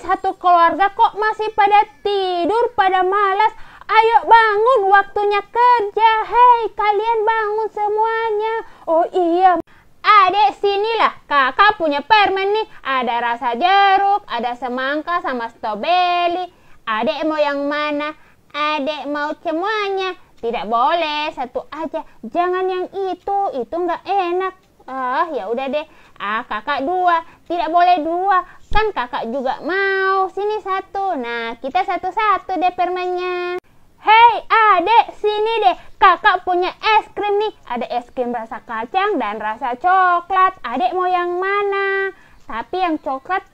satu keluarga kok masih pada tidur, pada malas. Ayo bangun, waktunya kerja. Hei, kalian bangun semuanya. Oh iya, Adek sinilah kakak punya permen nih. Ada rasa jeruk, ada semangka sama stroberi. Adek mau yang mana? Adek mau semuanya. Tidak boleh, satu aja. Jangan yang itu, itu nggak enak. Ah, ya udah deh. Ah, kakak dua. Tidak boleh dua. Kan kakak juga mau. Sini satu. Nah, kita satu-satu deh permennya. Hei, adek, sini deh. Kakak punya es krim nih. Ada es krim rasa kacang dan rasa coklat. Adek mau yang mana? Tapi yang coklat,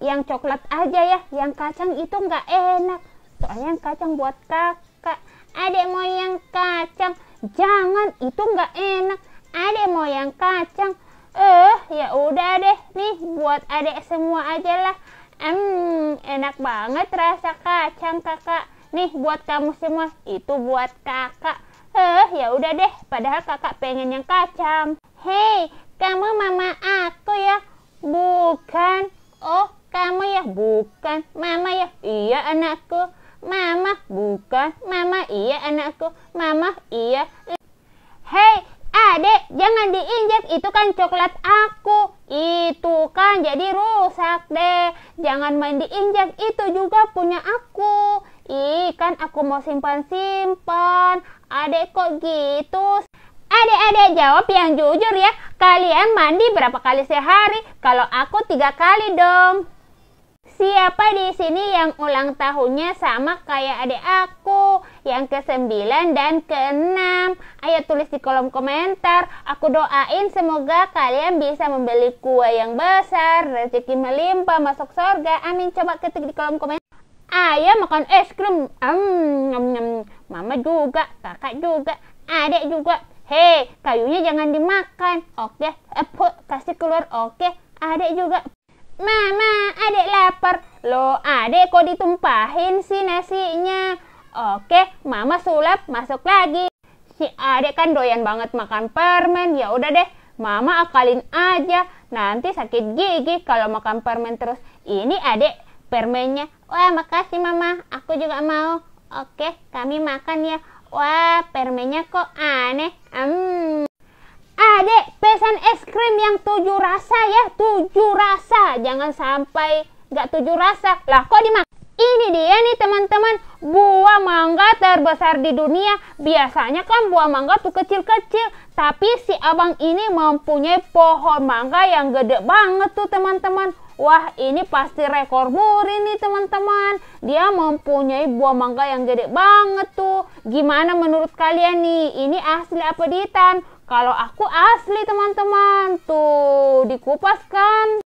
yang coklat aja ya. Yang kacang itu nggak enak. Soalnya yang kacang buat kakak. Adek mau yang kacang. Jangan, itu nggak enak Adek mau yang kacang. Eh, ya udah deh. Nih buat adek semua aja lah. Hmm, enak banget rasa kacang kakak. Nih buat kamu semua. Itu buat kakak. Eh, ya udah deh. Padahal kakak pengen yang kacang. Hei, kamu mama aku ya? Bukan. Oh, kamu ya? Bukan. Mama ya? Iya anakku. Mama, bukan. Mama, iya anakku. Mama, iya. Hei, yang diinjak itu kan coklat aku itu kan jadi rusak deh jangan main diinjak itu juga punya aku ikan aku mau simpan simpan adek kok gitu Adek-adek jawab yang jujur ya. Kalian mandi berapa kali sehari? Kalau aku tiga kali dong. Siapa di sini yang ulang tahunnya sama kayak adek aku? yang ke-9 dan ke-6. Ayo tulis di kolom komentar. Aku doain semoga kalian bisa membeli kue yang besar, rezeki melimpah, masuk surga. Amin. Coba ketik di kolom komentar. Ayo makan es krim. Um, nyam, nyam. Mama juga, kakak juga, adik juga. Hei, kayunya jangan dimakan. Oke, okay. Eh, kasih keluar. Oke, okay. adik juga. Mama, adik lapar. Loh, adik kok ditumpahin sih nasinya? Oke, Mama sulap masuk lagi. Si adek kan doyan banget makan permen. Ya udah deh, Mama akalin aja. Nanti sakit gigi kalau makan permen terus. Ini adek permennya. Wah, makasih Mama. Aku juga mau. Oke, kami makan ya. Wah, permennya kok aneh. Hmm. Adek, pesan es krim yang tujuh rasa ya. Tujuh rasa. Jangan sampai nggak tujuh rasa. Lah, kok dimakan? Ini dia nih teman-teman buah terbesar di dunia. Biasanya kan buah mangga tuh kecil-kecil, tapi si abang ini mempunyai pohon mangga yang gede banget tuh teman-teman. Wah, ini pasti rekor muri nih teman-teman. Dia mempunyai buah mangga yang gede banget tuh. Gimana menurut kalian nih? Ini asli apa ditan? Kalau aku asli teman-teman. Tuh, dikupas kan?